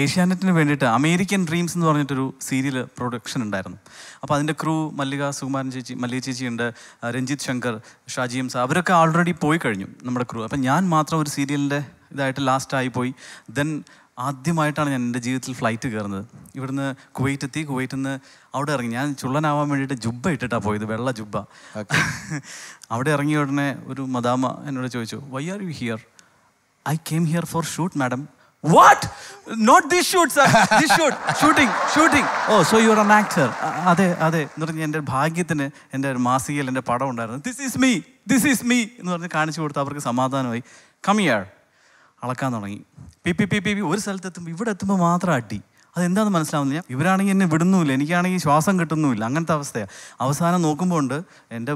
ഏഷ്യാനെറ്റിന് വേണ്ടിയിട്ട് American dreams എന്ന് പറഞ്ഞിട്ടൊരു സീരിയൽ പ്രൊഡക്ഷൻ ഉണ്ടായിരുന്നു അപ്പോൾ അതിൻ്റെ ക്രൂ മല്ലിക സുകുമാരൻ ചേച്ചി മല്ലിക ചേച്ചിയുണ്ട് രഞ്ജിത്ത് ശങ്കർ ഷാജി എംസ അവരൊക്കെ ഓൾറെഡി പോയി കഴിഞ്ഞു നമ്മുടെ ക്രൂ അപ്പം ഞാൻ മാത്രം ഒരു സീരിയലിൻ്റെ ഇതായിട്ട് ലാസ്റ്റായി പോയി ദെൻ ആദ്യമായിട്ടാണ് ഞാൻ എൻ്റെ ജീവിതത്തിൽ ഫ്ലൈറ്റ് കയറുന്നത് ഇവിടുന്ന് കുവൈറ്റ് എത്തി കുവൈറ്റിൽ നിന്ന് അവിടെ ഇറങ്ങി ഞാൻ ചുള്ളനാവാൻ വേണ്ടിയിട്ട് ജുബ്ബ ഇട്ടിട്ടാണ് പോയത് വെള്ള ജുബ്ബ അവിടെ ഇറങ്ങിയ ഉടനെ ഒരു മദാമ എന്നോട് ചോദിച്ചു why are you here I came here for shoot madam what not this shoot sir this shoot shooting shooting oh so you are an actor അതെ അതെ എന്ന് പറഞ്ഞ് എൻ്റെ ഭാഗ്യത്തിന് എൻ്റെ ഒരു മാസികയിൽ എൻ്റെ പടം ഉണ്ടായിരുന്നു this is me this is me എന്ന് പറഞ്ഞ് കാണിച്ചു കൊടുത്ത് അവർക്ക് സമാധാനമായി കമ്മിയാൾ അളക്കാൻ തുടങ്ങി പി പി പി പി പി ഒരു സ്ഥലത്തെത്തുമ്പോൾ ഇവിടെ എത്തുമ്പോൾ മാത്രം അടി അതെന്താണെന്ന് മനസ്സിലാവുന്നില്ല ഇവരാണെങ്കിൽ എന്നെ വിടുന്നുമില്ല എനിക്കാണെങ്കിൽ ശ്വാസം കിട്ടുന്നുമില്ല അങ്ങനത്തെ അവസ്ഥയാണ് അവസാനം നോക്കുമ്പോൾ ഉണ്ട് എൻ്റെ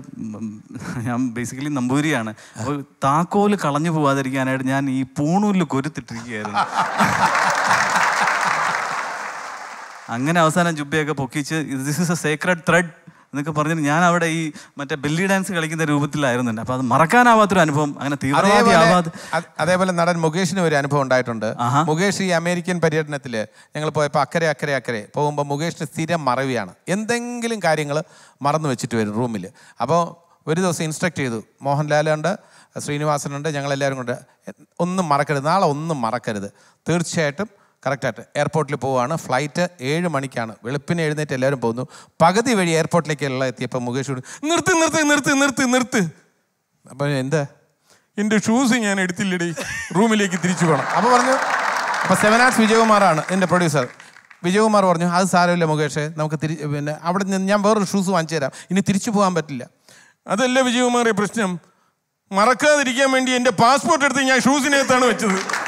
ഞാൻ ബേസിക്കലി നമ്പൂരിയാണ് അപ്പോൾ താക്കോല് കളഞ്ഞു പോവാതിരിക്കാനായിട്ട് ഞാൻ ഈ പൂണൂല് കൊരുത്തിട്ടിരിക്കുകയായിരുന്നു അങ്ങനെ അവസാനം ജുബയൊക്കെ പൊക്കിച്ച് this is a secret thread എന്നൊക്കെ പറഞ്ഞിട്ട് ഞാൻ അവിടെ ഈ മറ്റേ ബെല്ലി ഡാൻസ് കളിക്കുന്ന രൂപത്തിലായിരുന്നുണ്ട് അപ്പൊ അത് മറക്കാനാവാത്തൊരു അനുഭവം അങ്ങനെ തീവ്രവാദി അതേപോലെ നടൻ മുകേഷിന് ഒരു അനുഭവം ഉണ്ടായിട്ടുണ്ട് മുകേഷ് ഈ അമേരിക്കൻ പര്യടനത്തിൽ ഞങ്ങൾ പോയപ്പോൾ അക്കരെ അക്കരെ അക്കരെ പോകുമ്പോൾ മുകേഷിന് സ്ഥിരം മറവിയാണ് എന്തെങ്കിലും കാര്യങ്ങൾ മറന്നു വെച്ചിട്ട് വരും റൂമിൽ അപ്പോൾ ഒരു ദിവസം ഇൻസ്ട്രക്ട് ചെയ്തു മോഹൻലാലുണ്ട് ശ്രീനിവാസനുണ്ട് ഞങ്ങളെല്ലാവരും കൊണ്ട് ഒന്നും മറക്കരുത് നാളെ ഒന്നും മറക്കരുത് തീർച്ചയായിട്ടും കറക്റ്റായിട്ട് എയർപോർട്ടിൽ പോവുകയാണ് ഫ്ലൈറ്റ് ഏഴ് മണിക്കാണ് വെളുപ്പിന് എഴുന്നേറ്റ് എല്ലാവരും പോകുന്നു പകുതി വഴി എയർപോർട്ടിലേക്ക് എല്ലാം എത്തിയപ്പോൾ മുകേഷ് നിർത്ത് നിർത്ത് നിർത്ത് നിർത്ത് നിർത്ത് അപ്പം എന്താ എൻ്റെ ഷൂസ് ഞാൻ എടുത്തില്ലടി റൂമിലേക്ക് തിരിച്ചു പോകണം അപ്പോൾ പറഞ്ഞു അപ്പോൾ സെവൻ ആർട്സ് വിജയകുമാറാണ് എൻ്റെ പ്രൊഡ്യൂസർ വിജയകുമാർ പറഞ്ഞു അത് സാരമില്ല മുകേഷ് നമുക്ക് തിരി പിന്നെ അവിടെ നിന്ന് ഞാൻ വേറൊരു ഷൂസ് വാങ്ങിച്ചു തരാം ഇനി തിരിച്ചു പോകാൻ പറ്റില്ല അതല്ല വിജയകുമാറിയ പ്രശ്നം മറക്കാതിരിക്കാൻ വേണ്ടി എൻ്റെ പാസ്പോർട്ട് എടുത്ത് ഞാൻ ഷൂസിനകത്താണ് വെച്ചത്